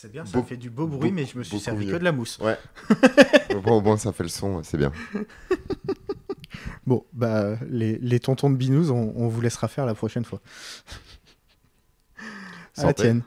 C'est bien, ça fait du beau bruit, mais je me suis servi que de la mousse. Ouais. bon, au moins, ça fait le son, c'est bien. bon, bah, les, tontons de Binous, on, on vous laissera faire la prochaine fois. À la tienne.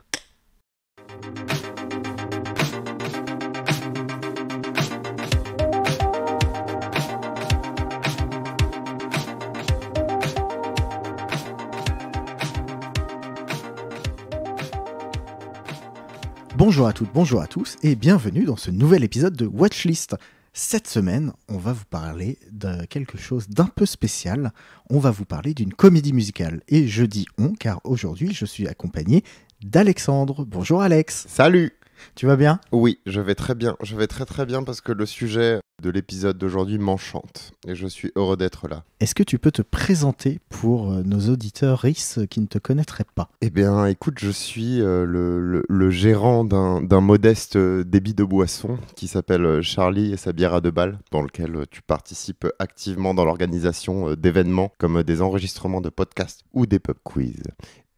Bonjour à toutes, bonjour à tous et bienvenue dans ce nouvel épisode de Watchlist. Cette semaine, on va vous parler de quelque chose d'un peu spécial. On va vous parler d'une comédie musicale. Et je dis on car aujourd'hui je suis accompagné d'Alexandre. Bonjour Alex. Salut tu vas bien Oui, je vais très bien. Je vais très très bien parce que le sujet de l'épisode d'aujourd'hui m'enchante et je suis heureux d'être là. Est-ce que tu peux te présenter pour euh, nos auditeurs RIS euh, qui ne te connaîtraient pas Eh bien, écoute, je suis euh, le, gérant d'un modeste débit de boisson qui s'appelle Charlie et sa bière à deux balles, dans lequel tu participes activement dans l'organisation d'événements comme des enregistrements de podcasts ou des pub quiz.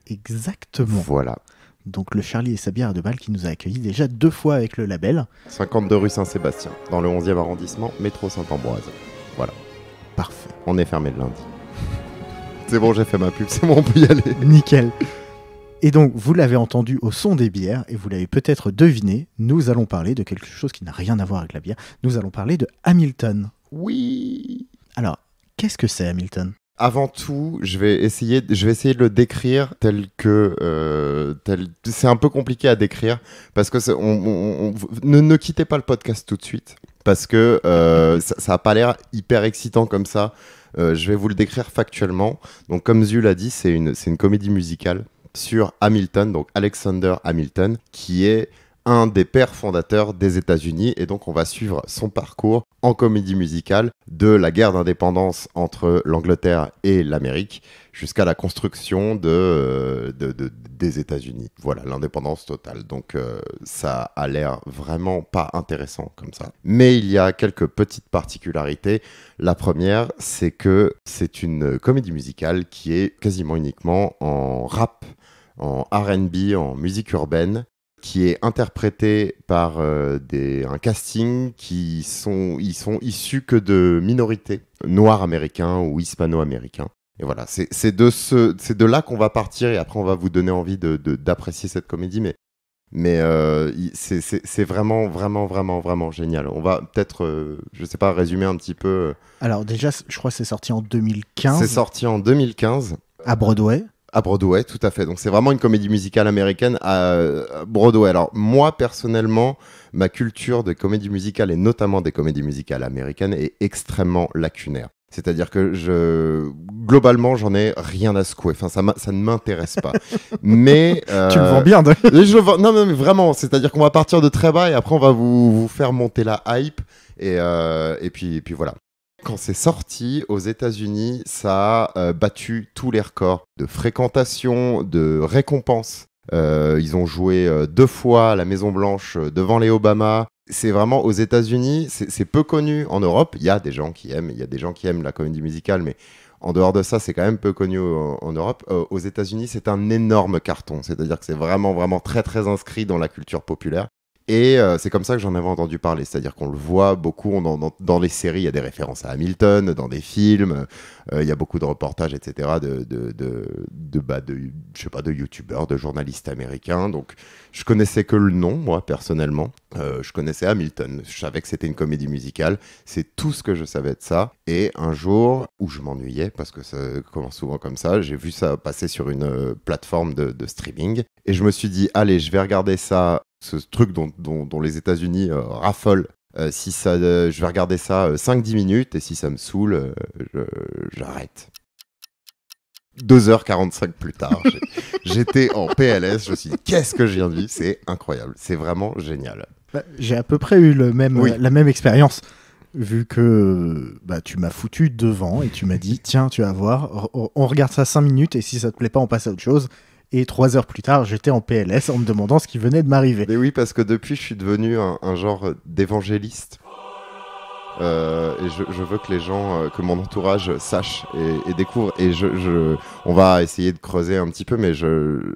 Exactement. Voilà donc le Charlie et sa bière de deux qui nous a accueillis déjà deux fois avec le label. 52 rue Saint-Sébastien, dans le 11e arrondissement, métro Saint-Ambroise. Voilà. Parfait. On est fermé le lundi. c'est bon, j'ai fait ma pub, c'est bon, on peut y aller. Nickel. Et donc, vous l'avez entendu au son des bières, et vous l'avez peut-être deviné, nous allons parler de quelque chose qui n'a rien à voir avec la bière. Nous allons parler de Hamilton. Oui. Alors, qu'est-ce que c'est Hamilton avant tout, je vais essayer, de le décrire tel que euh, C'est un peu compliqué à décrire parce que ne, quittez pas le podcast tout de suite parce que euh, ça, n'a pas l'air hyper excitant comme ça. Euh, je vais vous le décrire factuellement. Donc, comme Zul a dit, c'est une comédie musicale sur Hamilton, donc Alexander Hamilton, qui est un des pères fondateurs des États-Unis. Et donc, on va suivre son parcours en comédie musicale de la guerre d'indépendance entre l'Angleterre et l'Amérique jusqu'à la construction de, euh, des États-Unis. Voilà, l'indépendance totale. Donc, euh, ça a l'air vraiment pas intéressant comme ça. Mais il y a quelques petites particularités. La première, c'est que c'est une comédie musicale qui est quasiment uniquement en rap en RB, en musique urbaine, qui est interprété par euh, des, un casting qui sont, ils sont issus que de minorités noirs américains ou hispano-américains. Et voilà, c'est de, ce, de là qu'on va partir et après on va vous donner envie d'apprécier de, d'apprécier cette comédie. Mais, mais euh, c'est vraiment, vraiment, vraiment, vraiment génial. On va peut-être, je euh, je sais pas, résumer un petit peu. Alors déjà, je crois que c'est sorti en 2015. C'est sorti en 2015. À Broadway à Broadway, tout à fait. Donc c'est vraiment une comédie musicale américaine à euh, Broadway. Alors moi personnellement, ma culture de comédie musicale et notamment des comédies musicales américaines est extrêmement lacunaire. C'est-à-dire que je, globalement, j'en ai rien à secouer. Enfin, ça, ça ne m'intéresse pas. mais euh... tu me vends bien. De... je Non, mais vraiment. C'est-à-dire qu'on va partir de très bas et après on va vous, faire monter la hype et, euh, et puis et puis voilà. Quand c'est sorti aux États-Unis, ça a euh, battu tous les records de fréquentation, de récompense. Euh, ils ont joué euh, deux fois à la Maison Blanche devant les Obama. C'est vraiment aux États-Unis, c'est peu connu en Europe. Il y a des gens qui aiment, il y a des gens qui aiment la comédie musicale, mais en dehors de ça, c'est quand même peu connu en, Europe. aux États-Unis, c'est un énorme carton. C'est-à-dire que c'est vraiment, vraiment très, très inscrit dans la culture populaire. Et euh, c'est comme ça que j'en avais entendu parler, c'est-à-dire qu'on le voit beaucoup on, dans, les séries, il y a des références à Hamilton, dans des films, euh, il y a beaucoup de reportages, etc., de, de, de, bah, de je sais pas, de youtubeurs, de journalistes américains. Donc je connaissais que le nom, moi, personnellement. Euh, je connaissais Hamilton, je savais que c'était une comédie musicale, c'est tout ce que je savais de ça. Et un jour où je m'ennuyais, parce que ça commence souvent comme ça, j'ai vu ça passer sur une plateforme de, de streaming, et je me suis dit, allez, je vais regarder ça ce truc dont, les États-Unis euh, raffolent. Euh, si ça, euh, je vais regarder ça 5-10 minutes et si ça me saoule, j'arrête. 2h45 plus tard, j'étais en PLS, je me suis dit qu'est-ce que j'ai envie !» de vivre, c'est incroyable, c'est vraiment génial. Bah, j'ai à peu près eu le même, la même expérience, vu que bah, tu m'as foutu devant et tu m'as dit tiens, tu vas voir, on regarde ça 5 minutes et si ça te plaît pas, on passe à autre chose et trois heures plus tard, j'étais en PLS en me demandant ce qui venait de m'arriver. Et oui, parce que depuis, je suis devenu un, genre d'évangéliste. Euh, et je, veux que les gens, euh, que mon entourage sache et, découvrent. découvre. Et on va essayer de creuser un petit peu, mais je,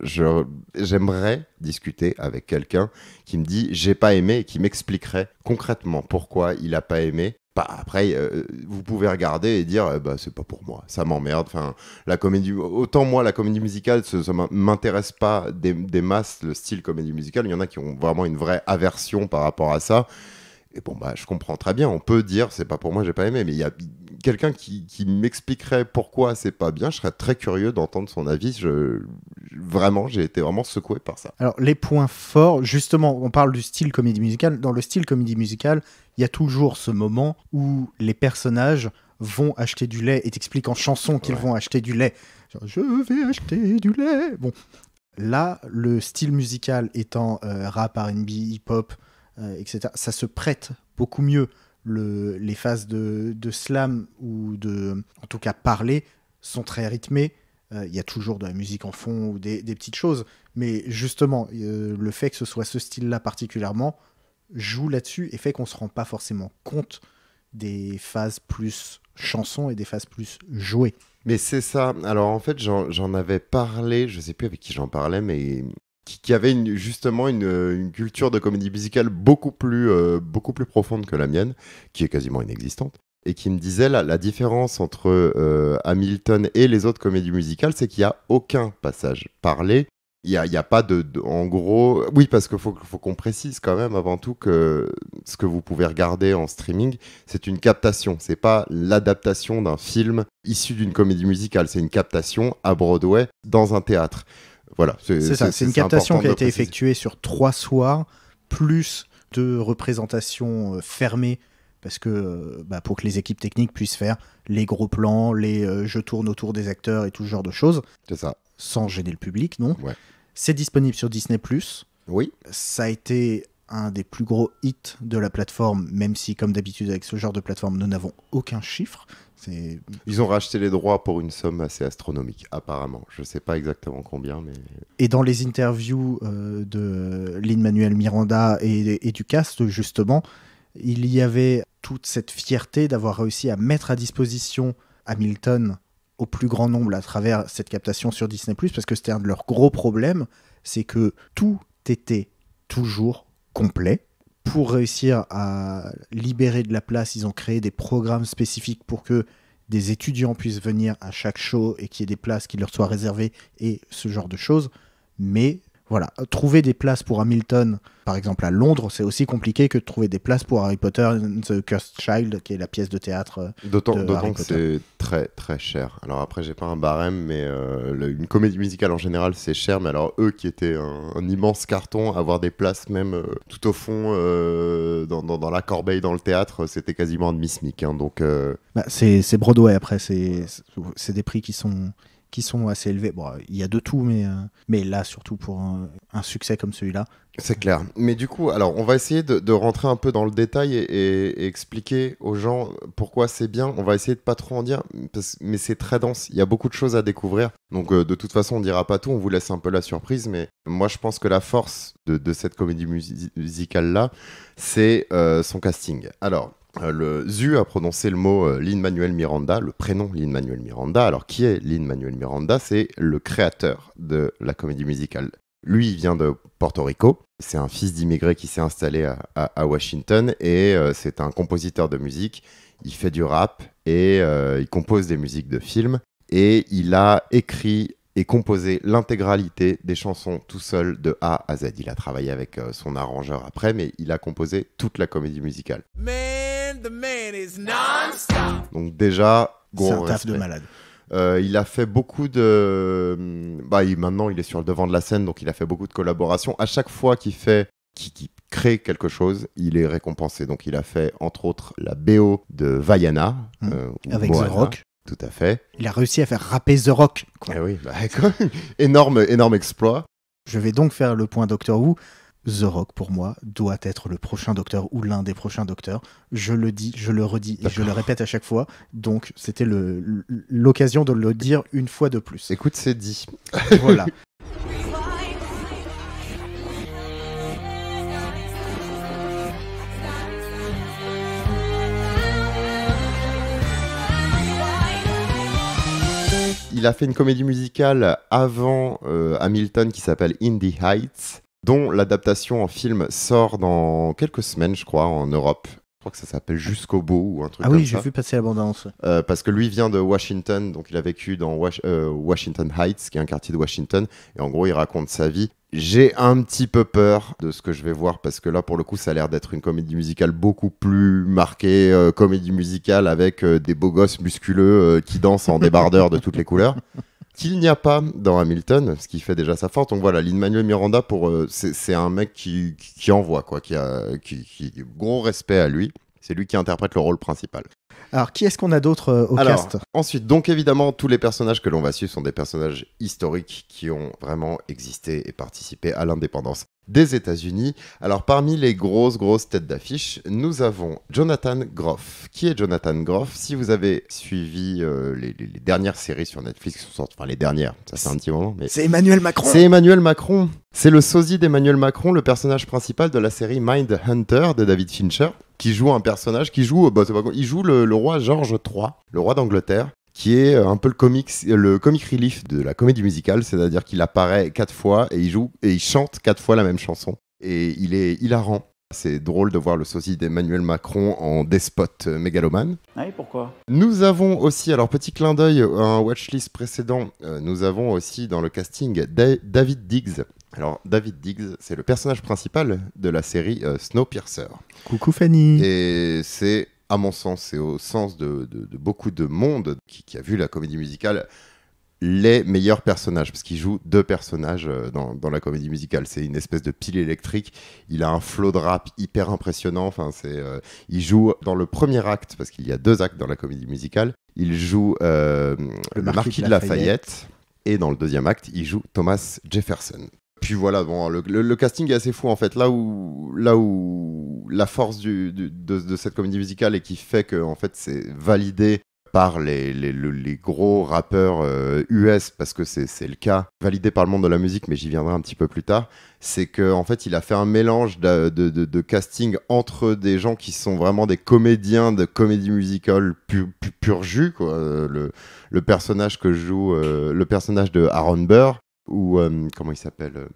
j'aimerais discuter avec quelqu'un qui me dit j'ai pas aimé et qui m'expliquerait concrètement pourquoi il a pas aimé bah, après, euh, vous pouvez regarder et dire, euh, bah, c'est pas pour moi, ça m'emmerde. Enfin, la comédie, autant moi, la comédie musicale, ça, ça m'intéresse pas des, masses, le style comédie musicale. Il y en a qui ont vraiment une vraie aversion par rapport à ça. Et bon, bah, je comprends très bien. On peut dire, c'est pas pour moi, j'ai pas aimé. Mais il y a quelqu'un qui, m'expliquerait pourquoi c'est pas bien. Je serais très curieux d'entendre son avis. Je, vraiment, j'ai été vraiment secoué par ça. Alors, les points forts, justement, on parle du style comédie musicale. Dans le style comédie musicale, il y a toujours ce moment où les personnages vont acheter du lait et t'expliquent en chanson qu'ils vont acheter du lait. je vais acheter du lait. Bon, là, le style musical étant euh, rap, RB, hip-hop, euh, etc., ça se prête beaucoup mieux. les phases de, slam ou de, en tout cas, parler sont très rythmées. Il euh, y a toujours de la musique en fond ou des petites choses. Mais justement, le fait que ce soit ce style-là particulièrement, joue là-dessus et fait qu'on ne se rend pas forcément compte des phases plus chansons et des phases plus jouées. Mais c'est ça. Alors en fait, j'en avais parlé, je ne sais plus avec qui j'en parlais, mais qui, avait justement une, culture de comédie musicale beaucoup plus, euh, beaucoup plus profonde que la mienne, qui est quasiment inexistante, et qui me disait la, différence entre euh, Hamilton et les autres comédies musicales, c'est qu'il n'y a aucun passage parlé, il n'y a, a, pas de, En gros, oui, parce qu'il faut, qu'on précise quand même avant tout que ce que vous pouvez regarder en streaming, c'est une captation. C'est pas l'adaptation d'un film issu d'une comédie musicale. C'est une captation à Broadway dans un théâtre. Voilà. C'est ça. C'est une captation qui a été effectuée sur trois soirs, plus de représentations euh, fermées parce que euh, bah, pour que les équipes techniques puissent faire les gros plans, les jeux je tourne autour des acteurs et tout ce genre de choses. C'est ça sans gêner le public, non C'est disponible sur Disney. Oui. Ça a été un des plus gros hits de la plateforme, même si, comme d'habitude, avec ce genre de plateforme, nous n'avons aucun chiffre. Ils ont racheté les droits pour une somme assez astronomique, apparemment. Je ne sais pas exactement combien, mais... Et dans les interviews euh, de Lynn manuel Miranda et, et, du cast, justement, il y avait toute cette fierté d'avoir réussi à mettre à disposition Hamilton au plus grand nombre à travers cette captation sur Disney ⁇ parce que c'était un de leurs gros problèmes, c'est que tout était toujours complet. Pour réussir à libérer de la place, ils ont créé des programmes spécifiques pour que des étudiants puissent venir à chaque show et qu'il y ait des places qui leur soient réservées et ce genre de choses. Mais voilà, trouver des places pour Hamilton, par exemple à Londres, c'est aussi compliqué que de trouver des places pour Harry Potter and the Cursed Child, qui est la pièce de théâtre. Euh, d'autant que c'est très très cher. Alors après, j'ai pas un barème, mais euh, une comédie musicale en général, c'est cher. Mais alors eux, qui étaient un, immense carton, avoir des places même euh, tout au fond, dans, la corbeille, dans le théâtre, c'était quasiment un demi hein. donc. Bah, c'est Broadway après, c'est des prix qui sont qui sont assez élevés. Bon, il y a de tout, mais, euh, mais là, surtout pour un, succès comme celui-là. C'est clair. Mais du coup, alors, on va essayer de, rentrer un peu dans le détail et, expliquer aux gens pourquoi c'est bien. On va essayer de pas trop en dire, mais c'est très dense. Il y a beaucoup de choses à découvrir. Donc, euh, de toute façon, on dira pas tout. On vous laisse un peu la surprise. Mais moi, je pense que la force de, cette comédie musicale-là, c'est euh, son casting. Alors, euh, le ZU a prononcé le mot euh, Lin-Manuel Miranda, le prénom Lin-Manuel Miranda. Alors, qui est Lin-Manuel Miranda C'est le créateur de la comédie musicale. Lui, il vient de Porto Rico. C'est un fils d'immigré qui s'est installé à, Washington et euh, c'est un compositeur de musique. Il fait du rap et il compose des musiques de films. Et il a écrit et composé l'intégralité des chansons tout seul de A à Z. Il a travaillé avec son arrangeur après, mais il a composé toute la comédie musicale. Mais non-stop. Donc déjà, gros un taf de malade. Euh, il a fait beaucoup de. Hum, bah, maintenant, il est sur le devant de la scène, donc il a fait beaucoup de collaborations. À chaque fois qu'il fait, qu'il crée quelque chose, il est récompensé. Donc, il a fait entre autres la BO de Vaiana mmh. euh, Avec The Rock. Tout à fait. Il a réussi à faire rapper The Rock. Eh oui, bah, énorme, énorme exploit. Je vais donc faire le point Doctor Who. The Rock, pour moi, doit être le prochain docteur ou l'un des prochains docteurs. Je le dis, je le redis et je le répète à chaque fois. Donc, c'était l'occasion de le dire une fois de plus. Écoute, c'est dit. Voilà. il a fait une comédie musicale avant euh, Hamilton qui s'appelle In the Heights dont l'adaptation en film sort dans quelques semaines, je crois, en Europe. Je crois que ça s'appelle Jusqu'au bout ou un truc comme ça. Ah oui, j'ai vu passer l'abondance. Euh, parce que lui vient de Washington, donc il a vécu dans euh, Washington Heights, qui est un quartier de Washington, et en gros, il raconte sa vie. J'ai un petit peu peur de ce que je vais voir parce que là, pour le coup, ça a l'air d'être une comédie musicale beaucoup plus marquée, euh, comédie musicale avec des beaux gosses musculeux qui dansent en débardeur de toutes les couleurs. qu'il n'y a pas dans Hamilton, ce qui fait déjà sa force. Donc voilà, Lin-Manuel Miranda, pour euh, c'est un mec qui, envoie, quoi, qui a qui, qui, gros respect à lui. C'est lui qui interprète le rôle principal. Alors, qui est-ce qu'on a d'autre euh, au cast Ensuite, donc évidemment, tous les personnages que l'on va suivre sont des personnages historiques qui ont vraiment existé et participé à l'indépendance des États-Unis. Alors parmi les grosses, grosses têtes d'affiche, nous avons Jonathan Groff. Qui est Jonathan Groff Si vous avez suivi euh, les, dernières séries sur Netflix qui sont enfin les dernières, ça fait un petit moment. Mais... C'est Emmanuel Macron C'est Emmanuel Macron C'est le sosie d'Emmanuel Macron, le personnage principal de la série Mind Hunter de David Fincher qui joue un personnage qui joue euh, bah, pas, il joue le, le, roi George III, le roi d'Angleterre, qui est euh, un peu le comic, le comic relief de la comédie musicale, c'est-à-dire qu'il apparaît quatre fois et il joue et il chante quatre fois la même chanson. Et il est hilarant. C'est drôle de voir le sosie d'Emmanuel Macron en despote euh, mégalomane. Ah oui, pourquoi Nous avons aussi, alors petit clin d'œil à un watchlist précédent, euh, nous avons aussi dans le casting David Diggs. Alors David Diggs, c'est le personnage principal de la série Snowpiercer. Coucou Fanny Et c'est à mon sens et au sens de, beaucoup de monde qui, a vu la comédie musicale, les meilleurs personnages, parce qu'il joue deux personnages euh, dans, la comédie musicale. C'est une espèce de pile électrique. Il a un flow de rap hyper impressionnant. Enfin, c'est, euh, il joue dans le premier acte, parce qu'il y a deux actes dans la comédie musicale. Il joue euh, le, marquis de Lafayette. Et dans le deuxième acte, il joue Thomas Jefferson, puis voilà, bon, le, casting est assez fou en fait. Là où, là où la force du, de, cette comédie musicale et qui fait que en fait c'est validé par les, les, gros rappeurs US, euh, parce que c'est le cas, validé par le monde de la musique, mais j'y viendrai un petit peu plus tard, c'est qu'en en fait, il a fait un mélange de, de, casting entre des gens qui sont vraiment des comédiens de comédie musicale pur, jus, quoi. Euh, le, le, personnage que joue, euh, le personnage de Aaron Burr, ou euh, comment il s'appelle euh,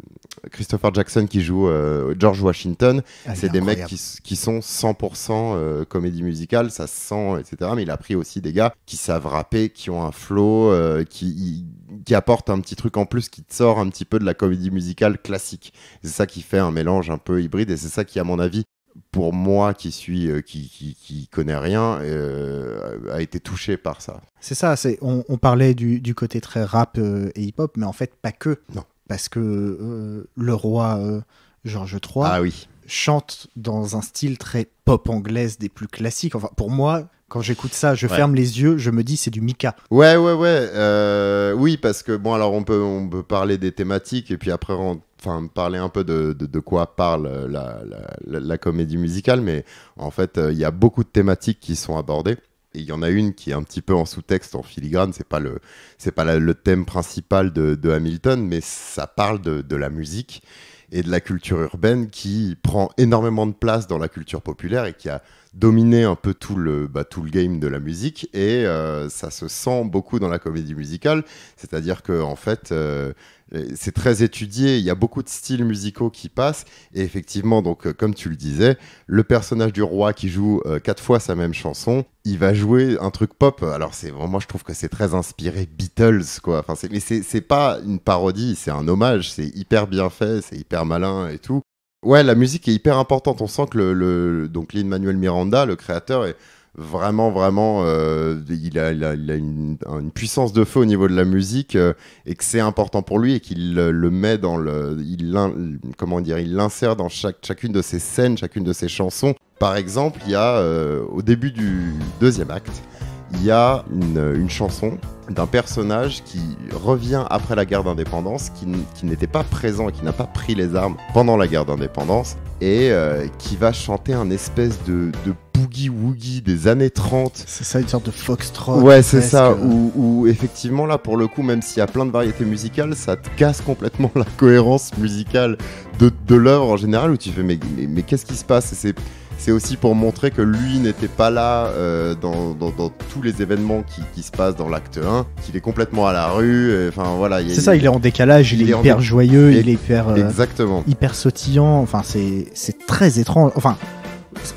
Christopher Jackson qui joue euh, George Washington. Ah, c'est des mecs qui, qui, sont 100% comédie musicale, ça sent, etc. Mais il a pris aussi des gars qui savent rapper, qui ont un flow, qui, qui apportent un petit truc en plus qui te sort un petit peu de la comédie musicale classique. C'est ça qui fait un mélange un peu hybride et c'est ça qui, à mon avis, pour moi qui suis euh, qui, qui, connaît rien euh, a été touché par ça. C'est ça, c'est on, parlait du, du, côté très rap euh, et hip-hop, mais en fait pas que. Non. Parce que le roi George III ah chante dans un style très pop anglaise des plus classiques. Enfin, pour moi, quand j'écoute ça, je ferme les yeux, je me dis c'est du Mika. Ouais, ouais, ouais. Euh, oui, parce que bon, alors on peut, on peut parler des thématiques et puis après enfin parler un peu de, de, quoi parle euh, la, la, comédie musicale, mais en fait, euh, il y a beaucoup de thématiques qui sont abordées. Et il y en a une qui est un petit peu en sous-texte, en filigrane. C'est pas le, c'est pas le thème principal de, de, Hamilton, mais ça parle de, la musique et de la culture urbaine qui prend énormément de place dans la culture populaire et qui a dominer un peu tout le, bah, tout le game de la musique et euh, ça se sent beaucoup dans la comédie musicale. C'est-à-dire que en fait, euh, c'est très étudié. Il y a beaucoup de styles musicaux qui passent et effectivement, donc euh, comme tu le disais, le personnage du roi qui joue quatre fois sa même chanson, il va jouer un truc pop. Alors c'est moi je trouve que c'est très inspiré Beatles quoi. Enfin, mais c'est pas une parodie, c'est un hommage. C'est hyper bien fait, c'est hyper malin et tout. Ouais, la musique est hyper importante. On sent que le, donc Lin Manuel Miranda, le créateur, est vraiment vraiment euh, il a, il a, une, une, puissance de feu au niveau de la musique euh, et que c'est important pour lui et qu'il le, met dans le il comment dire il l'insère dans chaque, chacune de ses scènes chacune de ses chansons par exemple il y a euh, au début du deuxième acte il y a une, chanson d'un personnage qui revient après la guerre d'indépendance, qui, n'était pas présent, qui n'a pas pris les armes pendant la guerre d'indépendance, et euh, qui va chanter un espèce de, boogie woogie des années 30. C'est ça, une sorte de foxtrot. Ouais, c'est ça, où, effectivement, là, pour le coup, même s'il y a plein de variétés musicales, ça te casse complètement la cohérence musicale de, de l'œuvre en général, où tu fais, mais, mais, qu'est-ce qui se passe c'est c'est aussi pour montrer que lui n'était pas là euh, dans, tous les événements qui, se passent dans l'acte 1, qu'il est complètement à la rue. Euh, enfin voilà. C'est ça, il est en décalage, il, est, hyper joyeux, il est hyper, exactement, hyper sautillant. Enfin c'est c'est très étrange. Enfin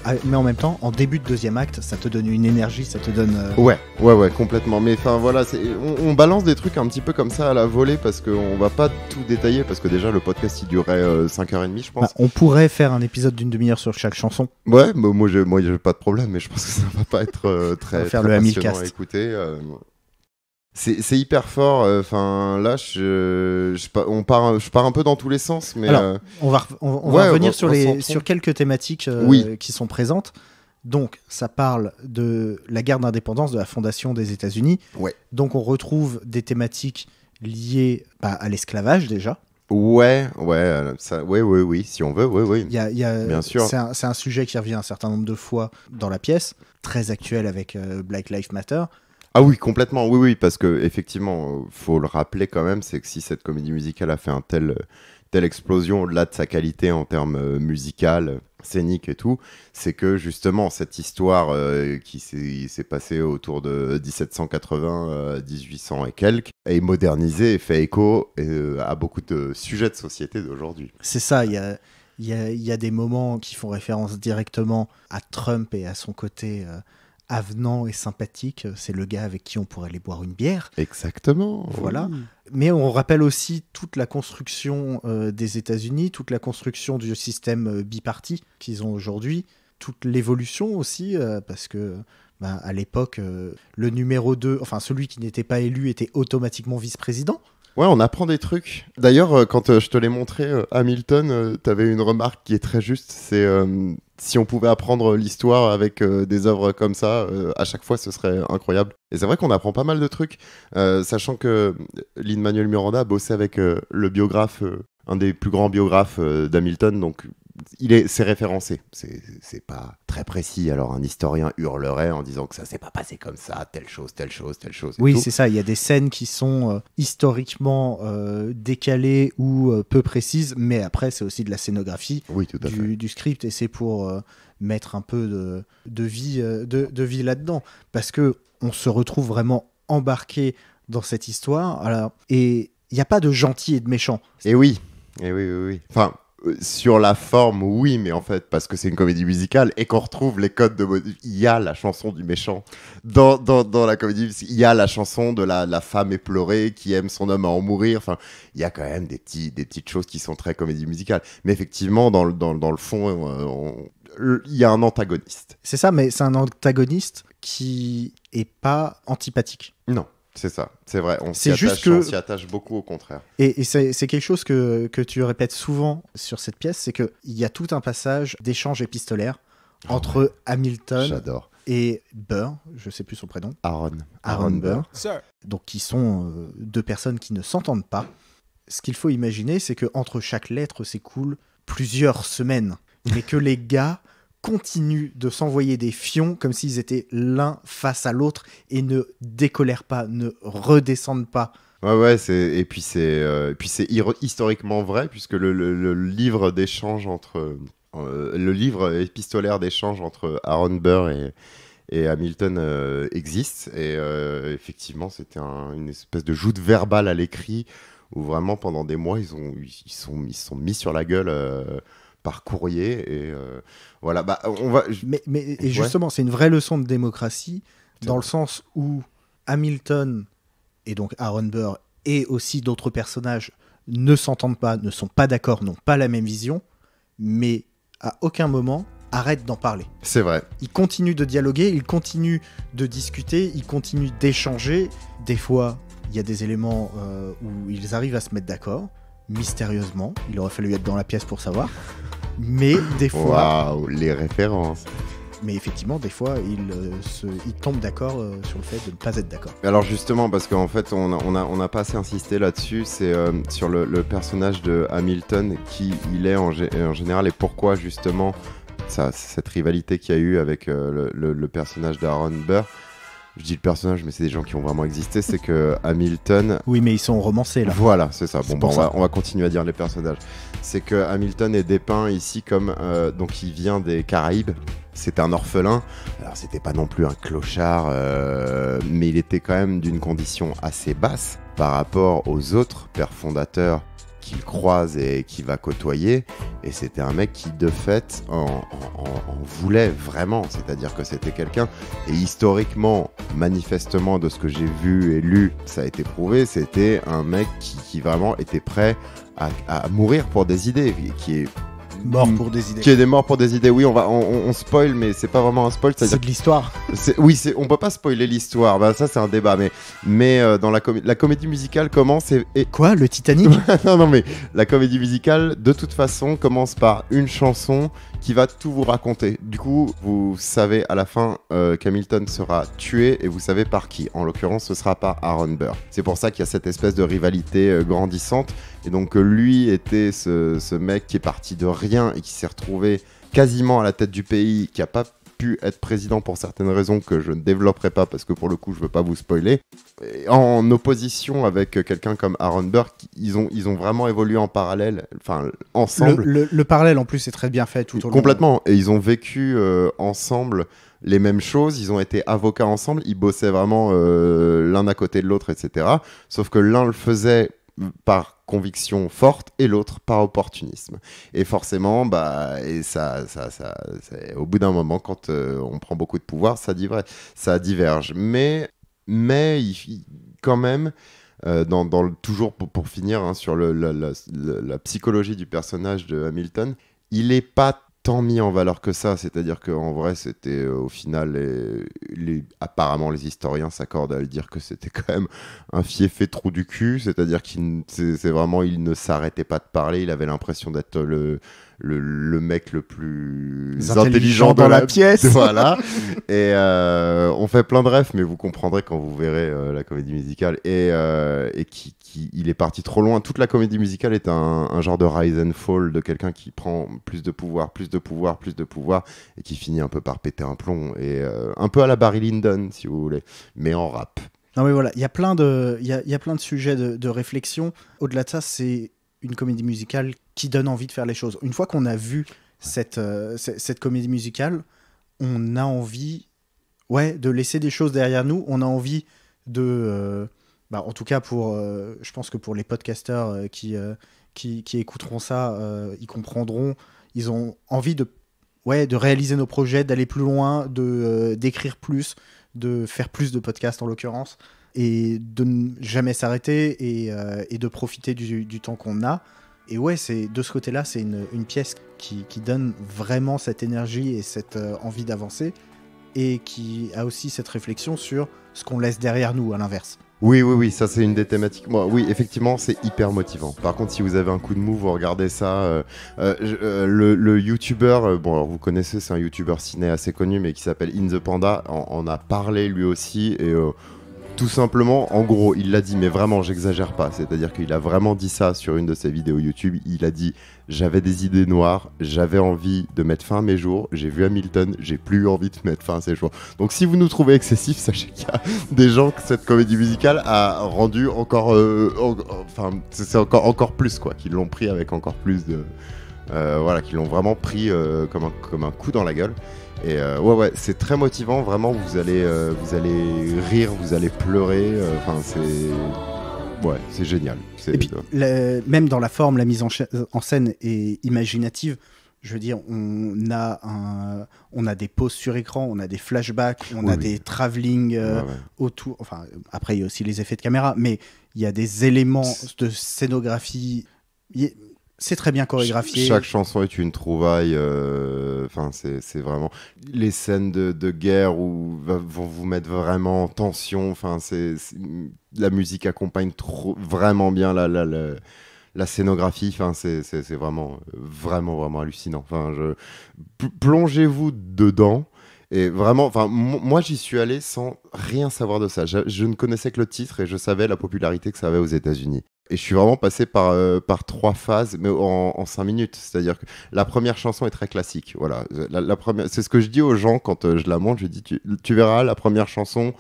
ah, mais en même temps, en début de deuxième acte, ça te donne une énergie, ça te donne. Euh, ouais, ouais, ouais, complètement. Mais enfin, voilà, on, on, balance des trucs un petit peu comme ça à la volée parce qu'on va pas tout détailler parce que déjà le podcast il durait 5h30, euh, je pense. Bah, on pourrait faire un épisode d'une demi-heure sur chaque chanson. Ouais, bah, moi, j'ai, moi pas de problème, mais je pense que ça va pas être euh, très. On faire le à écouter c'est hyper fort. Euh, enfin, là, je, on part, je pars un peu dans tous les sens. Mais euh, on va, revenir sur, les, sur quelques thématiques euh, qui sont présentes. Donc, ça parle de la guerre d'indépendance de la fondation des États-Unis. Donc, on retrouve des thématiques liées bah, à l'esclavage déjà. Ouais, ouais, ça, ouais, oui, si on veut, oui, oui. Bien sûr. C'est un, sujet qui revient un certain nombre de fois dans la pièce, très actuel avec Black Lives Matter. Ah oui, complètement, oui, oui, parce que effectivement, euh, faut le rappeler quand même, c'est que si cette comédie musicale a fait un tel, euh, telle explosion au-delà de sa qualité en termes euh, musical, scénique et tout, c'est que justement cette histoire qui s'est passée autour de 1780, 1800 et quelques, est modernisée et fait écho à beaucoup de sujets de société d'aujourd'hui. C'est ça, il y y a, des moments qui font référence directement à Trump et à son côté avenant et sympathique. Euh, c'est le gars avec qui on pourrait aller boire une bière. Exactement. Voilà. Mais on rappelle aussi toute la construction euh, des États-Unis, toute la construction du système euh, qu'ils ont aujourd'hui, toute l'évolution aussi, euh, parce que bah, à l'époque, le numéro 2, enfin celui qui n'était pas élu, était automatiquement vice-président. Ouais, on apprend des trucs. D'ailleurs, euh, quand euh, je te l'ai montré, euh, Hamilton, tu avais une remarque qui est très juste. C'est si on pouvait apprendre l'histoire avec des œuvres comme ça, à chaque fois, ce serait incroyable. Et c'est vrai qu'on apprend pas mal de trucs, sachant que Lin-Manuel Miranda bossé avec le biographe, un des plus grands biographes d'Hamilton, donc il est, c'est référencé. C'est pas très précis. Alors un historien hurlerait en disant que ça s'est pas passé comme ça, telle chose, telle chose, telle chose. Oui, c'est ça. Il y a des scènes qui sont euh, historiquement euh, décalées ou euh, peu précises, mais après c'est aussi de la scénographie, du, script, et c'est pour mettre un peu de, vie, de, vie là-dedans, parce que on se retrouve vraiment embarqué dans cette histoire. Alors, et il n'y a pas de gentil et de méchant. Et oui. Et oui, oui. Enfin, euh, sur la forme, oui, mais en fait, parce que c'est une comédie musicale et qu'on retrouve les codes de. Il y a la chanson du méchant dans, la comédie. Il y a la chanson de la, la, femme éplorée qui aime son homme à en mourir. Enfin, il y a quand même des, petits, des petites choses qui sont très comédie musicale. Mais effectivement, dans, dans, dans le fond, euh, il y a un antagoniste. C'est ça, mais c'est un antagoniste qui est pas antipathique. Non. C'est ça, c'est vrai. On s'y attache, que... attache, beaucoup au contraire. Et, c'est quelque chose que, que, tu répètes souvent sur cette pièce, c'est qu'il y a tout un passage d'échange épistolaire ah entre Hamilton et Burr, je sais plus son prénom. Aaron. Aaron, Burr. Donc qui sont euh, deux personnes qui ne s'entendent pas. Ce qu'il faut imaginer, c'est que entre chaque lettre s'écoulent plusieurs semaines, mais que les gars continuent de s'envoyer des fions comme s'ils étaient l'un face à l'autre et ne décolèrent pas, ne redescendent pas. Ouais, ouais, et puis c'est, euh, historiquement vrai, puisque le, livre d'échange entre. Euh, le livre épistolaire d'échange entre Aaron Burr et, et Hamilton euh, existe. Et effectivement, c'était une espèce de joute verbale à l'écrit où vraiment pendant des mois, ils, ont, ils, sont, ils sont mis sur la gueule par courrier. Et euh, voilà, bah, on va. Mais, justement, c'est une vraie leçon de démocratie dans le sens où Hamilton et donc Aaron Burr et aussi d'autres personnages ne s'entendent pas, ne sont pas d'accord, n'ont pas la même vision, mais à aucun moment arrêtent d'en parler. C'est vrai. Ils continuent de dialoguer, ils continuent de discuter, ils continuent d'échanger. Des fois, il y a des éléments euh, où ils arrivent à se mettre d'accord, mystérieusement. Il aurait fallu être dans la pièce pour savoir. Mais des fois. Waouh, les références. Mais effectivement, des fois, ils, euh, tombent d'accord euh, sur le fait de ne pas être d'accord. Alors justement, parce qu'en fait, on n'a pas assez insisté là-dessus, c'est euh, sur le, personnage de Hamilton, qui il est en, général, et pourquoi justement cette rivalité qu'il y a eu avec le, le, personnage d'Aaron Burr je dis le personnage, mais c'est des gens qui ont vraiment existé, c'est que Hamilton. Oui, mais ils sont romancés là. Voilà, c'est ça. Bon, On, va, continuer à dire les personnages. C'est que Hamilton est dépeint ici comme. Euh, donc, il vient des Caraïbes. C'est un orphelin. Alors, c'était pas non plus un clochard, euh, mais il était quand même d'une condition assez basse par rapport aux autres pères fondateurs qu'il croise et qu'il va côtoyer. Et c'était un mec qui, de fait, en, voulait vraiment. C'est-à-dire que c'était quelqu'un. Et historiquement, manifestement, de ce que j'ai vu et lu, ça a été prouvé, c'était un mec qui, vraiment était prêt à, à mourir pour des idées. Qui est Mort mm. pour des idées. Qui est des morts pour des idées. Oui, on va, on, spoil, mais c'est pas vraiment un spoil. C'est de l'histoire. Oui, c'est, on peut pas spoiler l'histoire. Bah, ça, c'est un débat. Mais, mais euh, dans la, la comédie musicale commence et, quoi, le Titanic Non, non, mais la comédie musicale, de toute façon, commence par une chanson qui va tout vous raconter. Du coup, vous savez à la fin euh, qu'Hamilton sera tué et vous savez par qui. En l'occurrence, ce sera pas Aaron Burr. C'est pour ça qu'il y a cette espèce de rivalité euh, grandissante. Et donc, euh, lui était ce mec qui est parti de rien et qui s'est retrouvé quasiment à la tête du pays, qui n'a pas pu être président pour certaines raisons que je ne développerai pas parce que pour le coup je ne veux pas vous spoiler. En opposition avec quelqu'un comme Aaron Burke, ils ont, ils ont vraiment évolué en parallèle, enfin ensemble. Le, parallèle en plus est très bien fait tout au long. Complètement, et ils ont vécu euh, ensemble les mêmes choses, ils ont été avocats ensemble, ils bossaient vraiment euh, l'un à côté de l'autre, etc. Sauf que l'un le faisait par conviction forte et l'autre par opportunisme. Et forcément, bah, et ça, ça, ça, au bout d'un moment, quand euh, on prend beaucoup de pouvoir, ça, ça diverge. Mais, mais quand même, euh, dans, toujours pour, finir hein, sur le, la, la psychologie du personnage de Hamilton, il n'est pas tant mis en valeur que ça. C'est-à-dire qu'en vrai, c'était euh, au final, les, apparemment, les historiens s'accordent à le dire que c'était quand même un fieffé trou du cul. C'est-à-dire qu'il c'est vraiment, il ne s'arrêtait pas de parler. Il avait l'impression d'être le, le, mec le plus intelligent dans la, pièce. Voilà. et euh, on fait plein de rêves, mais vous comprendrez quand vous verrez euh, la comédie musicale. Et, euh, et qui, il est parti trop loin. Toute la comédie musicale est un, genre de rise and fall de quelqu'un qui prend plus de pouvoir, plus de pouvoir, plus de pouvoir, et qui finit un peu par péter un plomb. Et un peu à la Barry Lyndon, si vous voulez, mais en rap. Non mais voilà, il y a plein de, il y plein de sujets de réflexion. Au-delà de ça, c'est une comédie musicale qui donne envie de faire les choses. Une fois qu'on a vu cette, euh, cette comédie musicale, on a envie ouais, de laisser des choses derrière nous. On a envie de. Euh, bah, en tout cas, pour, euh, je pense que pour les podcasteurs qui, qui, écouteront ça, ils comprendront. Ils ont envie de, ouais, de réaliser nos projets, d'aller plus loin, d'écrire plus, de faire plus de podcasts en l'occurrence et de ne jamais s'arrêter et, euh, de profiter du, temps qu'on a. Et ouais, c'est de ce côté-là, c'est une, pièce qui, donne vraiment cette énergie et cette euh, envie d'avancer, et qui a aussi cette réflexion sur ce qu'on laisse derrière nous, à l'inverse. Oui, oui, oui, ça c'est une des thématiques. Moi, oui, effectivement, c'est hyper motivant. Par contre, si vous avez un coup de mou, vous regardez ça. Euh, le, le youtubeur, bon, alors vous connaissez, c'est un youtubeur ciné assez connu, mais qui s'appelle In the Panda, en, a parlé lui aussi et tout simplement, en gros, il l'a dit, mais vraiment, j'exagère pas. C'est-à-dire qu'il a vraiment dit ça sur une de ses vidéos YouTube. Il a dit J'avais des idées noires, j'avais envie de mettre fin à mes jours, j'ai vu Hamilton, j'ai plus envie de mettre fin à ses jours. Donc, si vous nous trouvez excessifs, sachez qu'il y a des gens que cette comédie musicale a rendu encore. Euh, enfin, c'est encore, encore plus, quoi, qu'ils l'ont pris avec encore plus de. Euh, voilà, qui l'ont vraiment pris euh, comme, un, comme un coup dans la gueule. Et euh, ouais, ouais, c'est très motivant. Vraiment, vous allez, vous allez rire, vous allez pleurer. Enfin, c'est. Ouais, c'est génial. Et même dans la forme, la mise en, scène est imaginative. Je veux dire, on a, on a des pauses sur écran, on a des flashbacks, on a des travelling autour. Enfin, après, il y a aussi les effets de caméra, mais il y a des éléments de scénographie. C'est très bien chorégraphié. Chaque chanson est une trouvaille. Euh, enfin, c'est vraiment les scènes de, guerre où vont vous mettre vraiment en tension. Enfin, c'est la musique accompagne vraiment bien la la, scénographie. Enfin, c'est vraiment vraiment vraiment hallucinant. Enfin, plongez-vous dedans. Et vraiment, moi j'y suis allé sans rien savoir de ça. Je, je, ne connaissais que le titre et je savais la popularité que ça avait aux États-Unis. Et je suis vraiment passé par, euh, par trois phases, mais en, cinq minutes. C'est-à-dire que la première chanson est très classique. Voilà, la, première, c'est ce que je dis aux gens quand euh, je la montre. Je dis, tu, verras la première chanson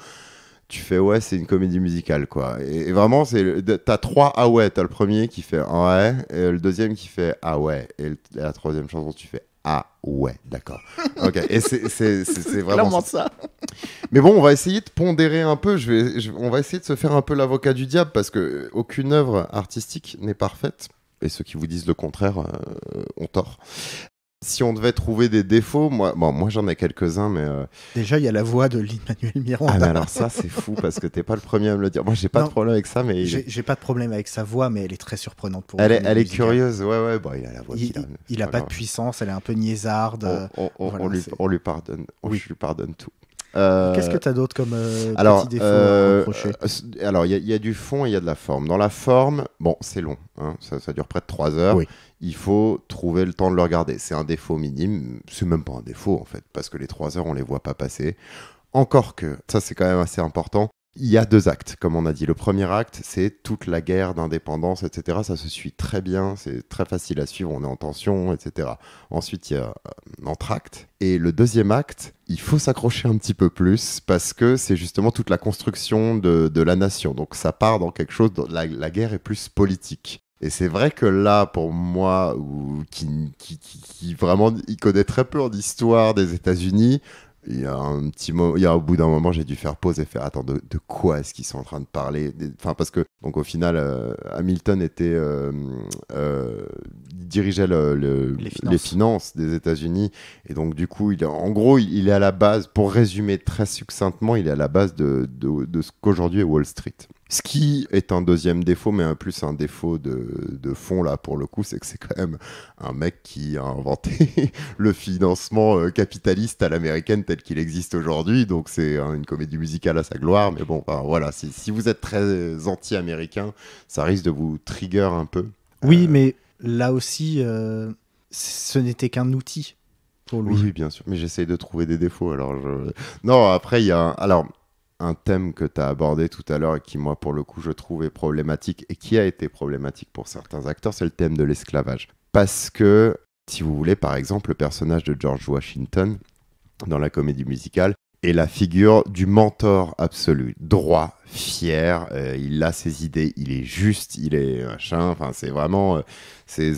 tu fais ouais c'est une comédie musicale quoi et, vraiment c'est t'as trois ah ouais t'as le premier qui fait ah ouais et le deuxième qui fait ah ouais et, et la troisième chanson tu fais ah ouais, d'accord. Ok, et c'est vraiment ça. Mais bon, on va essayer de pondérer un peu. Je vais, on va essayer de se faire un peu l'avocat du diable parce que aucune œuvre artistique n'est parfaite. Et ceux qui vous disent le contraire euh, ont tort si on devait trouver des défauts, moi, bon, moi j'en ai quelques-uns, mais. Euh, Déjà, il y a la voix de l'Emmanuel manuel ah, alors ça, c'est fou parce que t'es pas le premier à me le dire. Moi, j'ai pas de problème avec ça, mais. J'ai pas de problème avec sa voix, mais elle est très surprenante pour Elle, est, elle est curieuse, ouais, ouais. Bah, il a la voix Il, a, pas de puissance, elle est un peu niaisarde. On, euh, lui, on lui, pardonne, oui. je lui pardonne tout. Euh, Qu'est-ce que tu as d'autre comme euh, alors, petit défaut à euh, Alors, il y, a du fond et il y a de la forme. Dans la forme, bon, c'est long. Hein, ça, dure près de 3 heures. Il faut trouver le temps de le regarder. C'est un défaut minime. C'est même pas un défaut, en fait, parce que les 3 heures, on les voit pas passer. Encore que, ça c'est quand même assez important, il y a deux actes, comme on a dit. Le premier acte, c'est toute la guerre d'indépendance, etc. Ça se suit très bien, c'est très facile à suivre, on est en tension, etc. Ensuite, il y a un euh, entr'acte. Et le deuxième acte, il faut s'accrocher un petit peu plus parce que c'est justement toute la construction de, la nation. Donc ça part dans quelque chose, la, guerre est plus politique. Et c'est vrai que là, pour moi, qui, vraiment il connaît très peu en des États-Unis, il y a un petit moment, il y a au bout d'un moment, j'ai dû faire pause et faire attends de, quoi est-ce qu'ils sont en train de parler. Enfin parce que donc au final, euh, Hamilton était euh, euh, dirigeait les, finances. des États-Unis et donc du coup, il en gros, il, est à la base. Pour résumer très succinctement, il est à la base de, de ce qu'aujourd'hui est Wall Street. Ce qui est un deuxième défaut, mais un plus un défaut de, fond là pour le coup, c'est que c'est quand même un mec qui a inventé le financement euh, capitaliste à l'américaine tel qu'il existe aujourd'hui. Donc c'est hein, une comédie musicale à sa gloire, mais bon, ben, voilà, si, vous êtes très anti-américain, ça risque de vous trigger un peu. Oui, euh, mais là aussi, euh, ce n'était qu'un outil pour lui. Oui, bien sûr, mais j'essaye de trouver des défauts. Alors non, après il y a alors un thème que tu as abordé tout à l'heure et qui, moi, pour le coup, je trouve problématique et qui a été problématique pour certains acteurs, c'est le thème de l'esclavage. Parce que, si vous voulez, par exemple, le personnage de George Washington dans la comédie musicale est la figure du mentor absolu, droit, fier, euh, il a ses idées, il est juste, il est machin. Enfin, c'est vraiment, euh, c'est,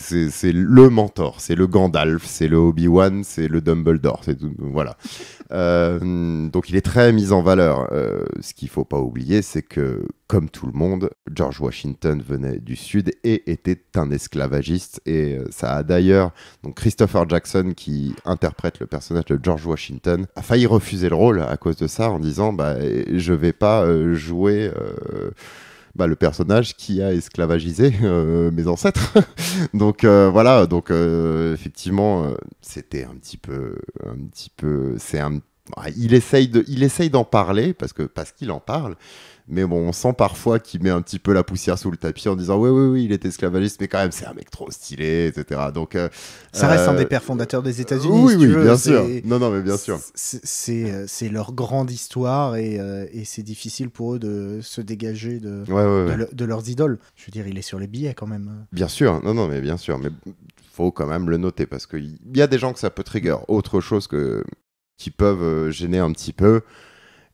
le mentor, c'est le Gandalf, c'est le Obi-Wan, c'est le Dumbledore, c'est tout. Voilà. Euh, donc, il est très mis en valeur. ce qu'il faut pas oublier, c'est que, comme tout le monde, George Washington venait du Sud et était un esclavagiste. Et ça a d'ailleurs, donc Christopher Jackson, qui interprète le personnage de George Washington, a failli refuser le rôle à cause de ça en disant, bah, je vais pas jouer jouer euh, bah, le personnage qui a esclavagisé euh, mes ancêtres. donc euh, voilà, donc effectivement, c'était un petit peu, un petit peu, c'est un, ah, il essaye de, il essaye d'en parler parce que parce qu'il en parle, mais bon, on sent parfois qu'il met un petit peu la poussière sous le tapis en disant oui, oui, oui, il est esclavagiste, mais quand même, c'est un mec trop stylé, etc. Donc, euh, ça reste un euh, des pères fondateurs des États-Unis. oui, oui, bien sûr. Non, non, mais bien sûr. C'est euh, leur grande histoire et, c'est difficile pour eux de se dégager de, De, leurs idoles. Je veux dire, il est sur les billets quand même. Hein. Bien sûr, non, non, mais bien sûr, mais faut quand même le noter parce qu'il y a des gens que ça peut trigger. Autre chose que qui peuvent gêner un petit peu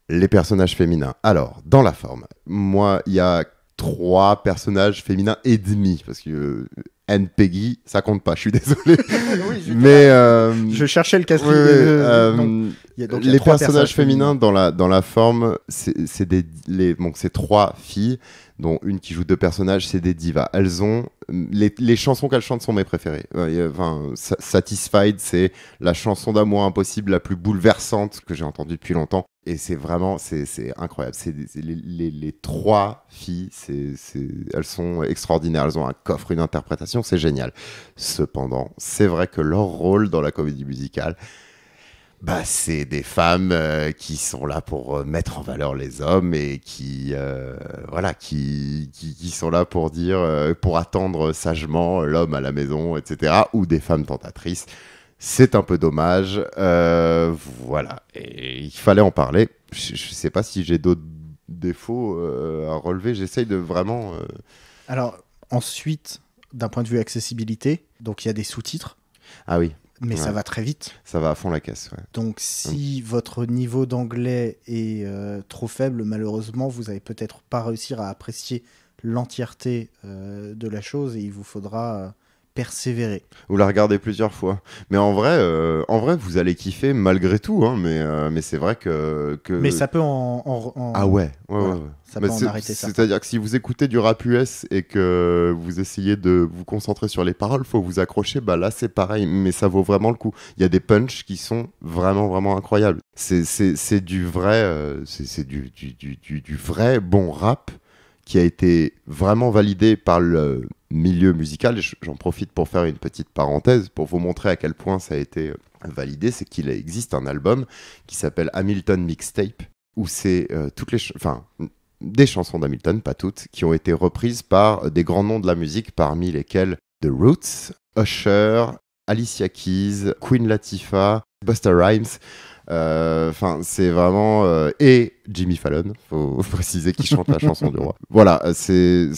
les personnages féminins. Alors, dans la forme, moi, il y a trois personnages féminins et demi, parce que Anne euh, Peggy, ça compte pas, je suis désolé. Mais euh, je cherchais le cas euh, les personnages, féminins dans la, dans la forme, c'est des les, trois filles, dont une qui joue deux personnages, c'est des divas. Elles ont les, chansons qu'elles chantent sont mes préférées. Enfin, Satisfied, c'est la chanson d'amour impossible la plus bouleversante que j'ai entendue depuis longtemps. Et c'est vraiment, c'est incroyable. C'est les, trois filles, elles sont extraordinaires. Elles ont un coffre, une interprétation, c'est génial. Cependant, c'est vrai que leur rôle dans la comédie musicale, bah, c'est des femmes euh, qui sont là pour euh, mettre en valeur les hommes et qui, euh, voilà, qui, sont là pour dire, pour attendre sagement l'homme à la maison, etc. Ou des femmes tentatrices. C'est un peu dommage. Euh, voilà. Et il fallait en parler. Je ne sais pas si j'ai d'autres défauts euh, à relever. J'essaye de vraiment. Euh, Alors, ensuite, d'un point de vue accessibilité, donc il y a des sous-titres. Ah oui. Mais ça va très vite. Ça va à fond la caisse. Donc, si votre niveau d'anglais est trop faible, malheureusement, vous n'allez peut-être pas réussir à apprécier l'entièreté de la chose et il vous faudra persévérer. Vous la regardez plusieurs fois. Mais en vrai, euh, en vrai vous allez kiffer malgré tout. Hein, mais euh, mais c'est vrai que, que, Mais ça peut en. Ah ouais, Ça peut en arrêter ça. C'est-à-dire que si vous écoutez du rap US et que vous essayez de vous concentrer sur les paroles, faut vous accrocher. Bah là, c'est pareil. Mais ça vaut vraiment le coup. Il y a des punchs qui sont vraiment, vraiment incroyables. C'est du vrai. Euh, c'est du, du, du, du, vrai bon rap qui a été vraiment validé par le milieu musical. J'en profite pour faire une petite parenthèse pour vous montrer à quel point ça a été euh, validé. C'est qu'il existe un album qui s'appelle Hamilton Mixtape où c'est euh, toutes les, enfin des chansons d'Hamilton, pas toutes, qui ont été reprises par euh, des grands noms de la musique, parmi lesquels The Roots, Usher, Alicia Keys, Queen Latifah, Busta Rhymes. Enfin, c'est vraiment et Jimmy Fallon, faut préciser qu'il chante la chanson du roi. Voilà, c'est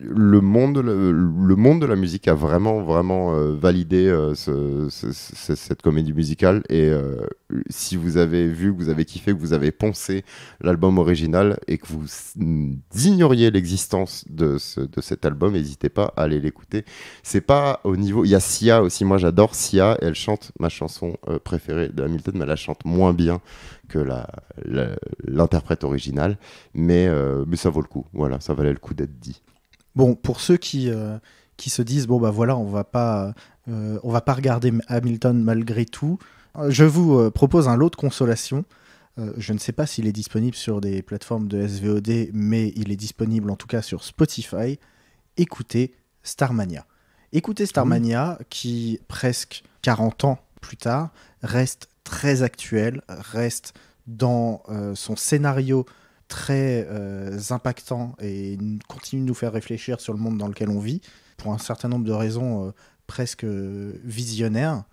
le monde, le, monde de la musique a vraiment, vraiment euh, validé euh, cette comédie musicale. Et euh, si vous avez vu, que vous avez kiffé, que vous avez poncé l'album original et que vous ignoriez l'existence de, cet album, n'hésitez pas à aller l'écouter. C'est pas au niveau. Il y a Sia aussi. Moi, j'adore Sia. elle chante ma chanson préférée de Hamilton, mais elle la chante moins bien que l'interprète originale, mais, euh, mais ça vaut le coup. Voilà, ça valait le coup d'être dit. Bon, pour ceux qui, euh, qui se disent bon bah voilà, on va pas euh, on va pas regarder Hamilton malgré tout, je vous propose un lot de consolation. Je ne sais pas s'il est disponible sur des plateformes de SVOD, mais il est disponible en tout cas sur Spotify. Écoutez Starmania. Écoutez Starmania, qui presque 40 ans plus tard reste très actuel, reste dans euh, son scénario très euh, impactant et continue de nous faire réfléchir sur le monde dans lequel on vit, pour un certain nombre de raisons euh, presque visionnaires.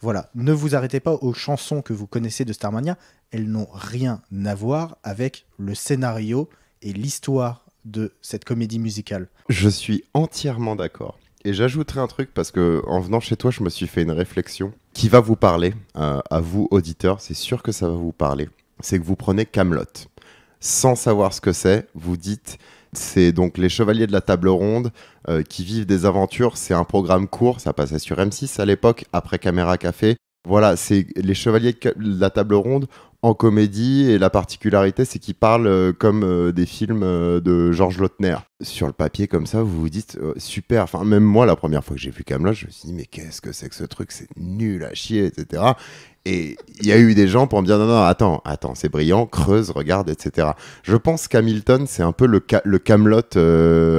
Voilà, ne vous arrêtez pas aux chansons que vous connaissez de Starmania, elles n'ont rien à voir avec le scénario et l'histoire de cette comédie musicale. Je suis entièrement d'accord. Et j'ajouterai un truc parce que en venant chez toi, je me suis fait une réflexion qui va vous parler euh, à vous auditeurs. C'est sûr que ça va vous parler. C'est que vous prenez Camelot sans savoir ce que c'est. Vous dites, c'est donc les Chevaliers de la Table Ronde euh, qui vivent des aventures. C'est un programme court. Ça passait sur M6 à l'époque après Caméra Café. Voilà, c'est les Chevaliers de la Table Ronde en comédie et la particularité c'est qu'il parle euh, comme euh, des films euh, de Georges Lautner. Sur le papier comme ça, vous vous dites super. Enfin même moi la première fois que j'ai vu Camelot, je me suis dit mais qu'est-ce que c'est que ce truc, c'est nul à chier, etc. Et il y a eu des gens pour me dire non, non, attends, attends, c'est brillant, creuse, regarde, etc. Je pense qu'Hamilton, c'est un peu le, le Camelot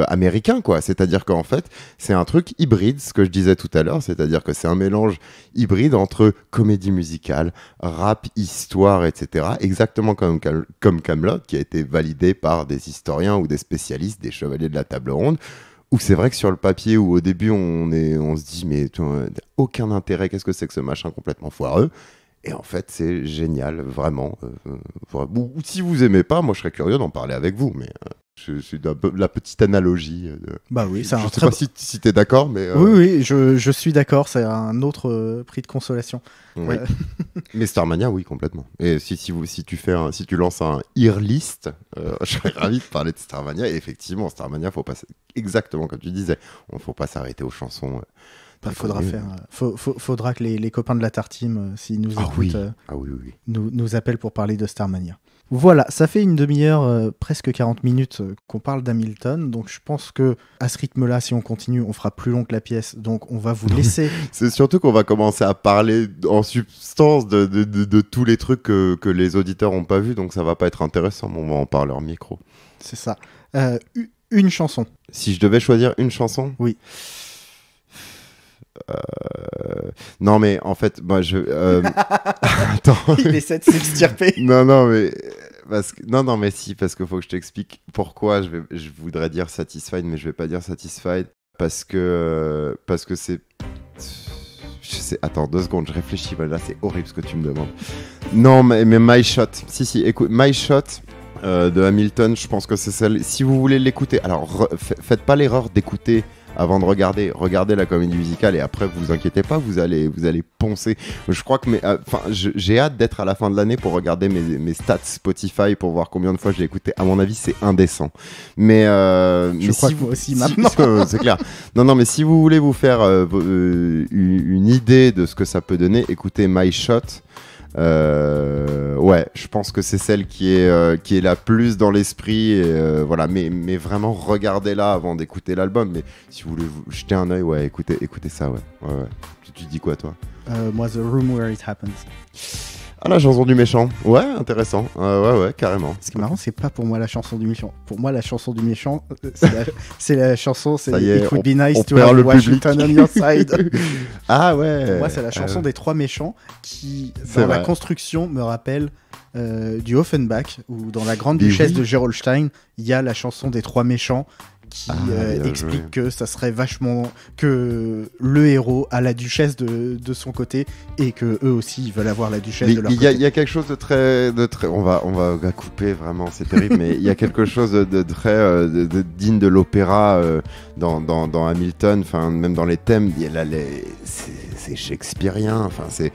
américain, quoi. C'est-à-dire qu'en fait, c'est un truc hybride, ce que je disais tout à l'heure, c'est-à-dire que c'est un mélange hybride entre comédie musicale, rap, histoire, etc etc. Exactement comme, comme Camelot, qui a été validé par des historiens ou des spécialistes, des chevaliers de la table ronde où c'est vrai que sur le papier, ou au début on, est, on se dit mais aucun intérêt, qu'est-ce que c'est que ce machin complètement foireux Et en fait c'est génial, vraiment. Euh, euh, ou si vous aimez pas, moi je serais curieux d'en parler avec vous, mais euh, c'est la petite analogie. Euh, de... Bah oui, c'est sais pas si, si tu es d'accord, mais. Euh, oui, oui, je, suis d'accord. C'est un autre euh, prix de consolation. mais Starmania, oui, complètement. Et si, si, si, tu, fais si tu lances un ear list, je serais ravi de parler de Starmania. Et effectivement, Starmania, faut pas exactement comme tu disais, on faut pas s'arrêter aux chansons. Il bah, faudra faire. faudra que les, copains de la Tartime, s'ils nous ah ah nous, nous appellent pour parler de Starmania. Voilà, ça fait une demi-heure, euh, presque 40 minutes euh, qu'on parle d'Hamilton. Donc je pense que à ce rythme-là, si on continue, on fera plus long que la pièce. Donc on va vous laisser. C'est surtout qu'on va commencer à parler en substance de, tous les trucs que, les auditeurs n'ont pas vus, Donc ça va pas être intéressant, mais on va en parler en micro. C'est ça. Euh, une chanson. Si je devais choisir une chanson Oui. Euh, non, mais en fait, moi, je. Euh, attends. Il essaie de s'extirper. non, non, mais. Parce que... Non, non, mais si, parce qu'il faut que je t'explique pourquoi je, vais... je voudrais dire satisfied, mais je vais pas dire satisfied. Parce que. Euh, parce que c'est. Je sais... Attends, deux secondes, je réfléchis. voilà c'est horrible ce que tu me demandes. non, mais, mais My Shot. Si, si, écoute, My Shot. de Hamilton, je pense que c'est celle. Si vous voulez l'écouter, alors faites pas l'erreur d'écouter avant de regarder. Regardez la comédie musicale et après, vous inquiétez pas, vous allez, vous allez poncer. Je crois que mais euh, enfin, j'ai hâte d'être à la fin de l'année pour regarder mes, mes, stats Spotify pour voir combien de fois j'ai écouté. À mon avis, c'est indécent. Mais, euh, je crois que vous aussi maintenant, c'est clair. Non, non, mais si vous voulez vous faire euh, une idée de ce que ça peut donner, écoutez My Shot. Euh, ouais, je pense que c'est celle qui est, euh, qui est la plus dans l'esprit. Euh, voilà, mais, mais vraiment regardez-la avant d'écouter l'album. Mais si vous voulez jeter un oeil, ouais, écoutez, écoutez ça, ouais. Tu, tu, dis quoi, toi euh, Moi, The Room Where It Happens. Ah, la chanson du méchant. Ouais, intéressant. Euh, ouais, ouais, carrément. Ce qui est marrant, c'est pas pour moi la chanson du méchant. Pour moi, la chanson du méchant, euh, c'est la, chanson, c'est It Would Be Nice to Have Washington on Your Side. ah ouais. Pour moi, c'est la chanson euh. des trois méchants qui, dans la construction, me rappelle du Offenbach, où dans La Grande Duchesse de Gerolstein, il y a la chanson des trois méchants qui ah, euh, explique que ça serait vachement que le héros a la duchesse de, son côté et que eux aussi veulent avoir la duchesse de leur côté. Il y a quelque chose de très, de très, on va, on va couper vraiment, c'est terrible, mais il y a quelque chose de, très euh, de, digne de l'opéra euh, dans, dans, Hamilton, même dans les thèmes, c'est shakespearien, enfin c'est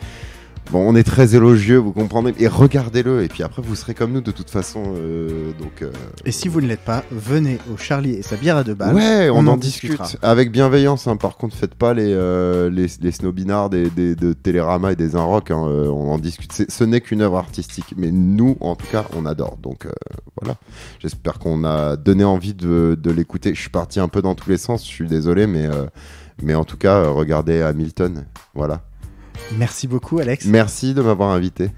Bon, on est très élogieux, vous comprenez. Et regardez-le, et puis après, vous serez comme nous de toute façon. Euh, donc, euh, Et si vous ne l'êtes pas, venez au Charlie et sa bière à deux balles. ouais, on, en, discute avec bienveillance. hein. Par contre, faites pas les, euh, les, les snobinards de Télérama et des Inrock. Hein. Euh, on en discute. Ce n'est qu'une œuvre artistique, mais nous, en tout cas, on adore. Donc voilà. J'espère qu'on a donné envie de, l'écouter. Je suis parti un peu dans tous les sens. Je suis désolé, mais mais en tout cas, regardez regardez Hamilton. Voilà. Merci beaucoup, Alex. Merci de m'avoir invité.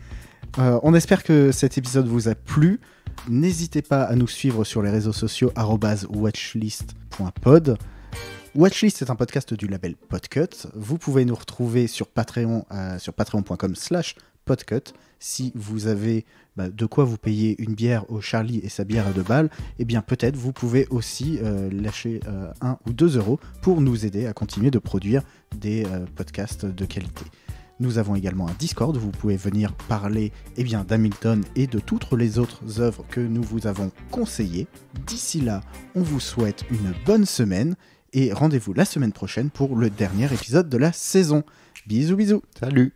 Euh, on espère que cet épisode vous a plu. N'hésitez pas à nous suivre sur les réseaux sociaux watchlist.pod. Watchlist est un podcast du label Podcut. Vous pouvez nous retrouver sur Patreon, euh, sur patreon.com slash podcut. Si vous avez bah, de quoi vous payer une bière au Charlie et sa bière à deux balles, eh bien peut-être vous pouvez aussi euh, lâcher un ou deux euros pour nous aider à continuer de produire des podcasts de qualité. Nous avons également un Discord où vous pouvez venir parler eh bien, d'Hamilton et de toutes les autres œuvres que nous vous avons conseillées. D'ici là, on vous souhaite une bonne semaine et rendez-vous la semaine prochaine pour le dernier épisode de la saison. Bisous bisous. Salut.